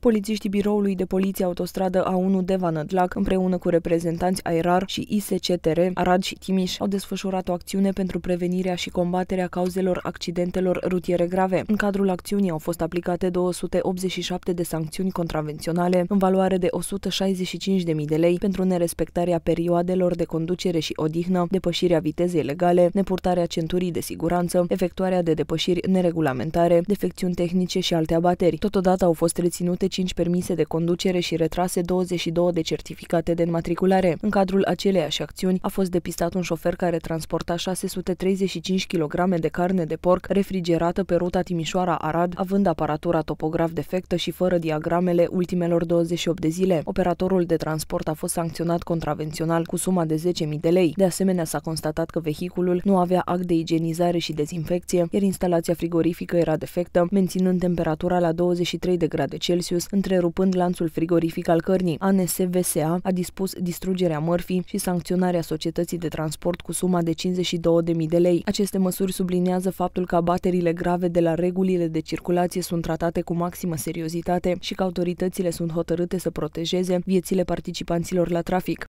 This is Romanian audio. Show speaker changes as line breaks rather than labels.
Polițiștii biroului de poliție autostradă A1 de Vanădlac, împreună cu reprezentanți ai RAR și ISCTR, Arad și Timiș, au desfășurat o acțiune pentru prevenirea și combaterea cauzelor accidentelor rutiere grave. În cadrul acțiunii au fost aplicate 287 de sancțiuni contravenționale, în valoare de 165.000 de lei, pentru nerespectarea perioadelor de conducere și odihnă, depășirea vitezei legale, nepurtarea centurii de siguranță, efectuarea de depășiri neregulamentare, defecțiuni tehnice și alte abateri. Totodată au fost reținute 35 permise de conducere și retrase 22 de certificate de înmatriculare. În cadrul aceleiași acțiuni a fost depistat un șofer care transporta 635 kg de carne de porc refrigerată pe ruta Timișoara-Arad, având aparatura topograf defectă și fără diagramele ultimelor 28 de zile. Operatorul de transport a fost sancționat contravențional cu suma de 10.000 de lei. De asemenea, s-a constatat că vehiculul nu avea act de igienizare și dezinfecție, iar instalația frigorifică era defectă, menținând temperatura la 23 de grade Celsius Celsius, întrerupând lanțul frigorific al cărnii. ANSVSA a dispus distrugerea mărfii și sancționarea societății de transport cu suma de 52.000 de lei. Aceste măsuri subliniază faptul că abaterile grave de la regulile de circulație sunt tratate cu maximă seriozitate și că autoritățile sunt hotărâte să protejeze viețile participanților la trafic.